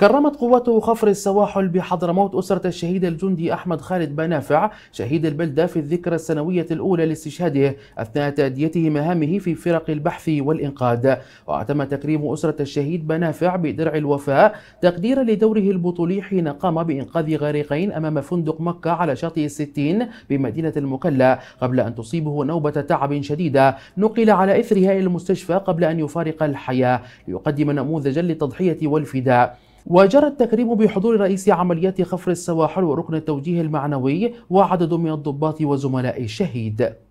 كرمت قوات خفر السواحل بحضرموت أسرة الشهيد الجندي أحمد خالد بنافع شهيد البلدة في الذكرى السنوية الأولى لاستشهاده أثناء تأديته مهامه في فرق البحث والإنقاذ وتم تكريم أسرة الشهيد بنافع بدرع الوفاء تقديرا لدوره البطولي حين قام بإنقاذ غريقين أمام فندق مكة على شاطئ الستين بمدينة المكلا قبل أن تصيبه نوبة تعب شديدة نقل على إثرها إلى المستشفى قبل أن يفارق الحياة ليقدم نموذجا للتضحية والفداء وجرى التكريم بحضور رئيس عمليات خفر السواحل وركن التوجيه المعنوي وعدد من الضباط وزملاء الشهيد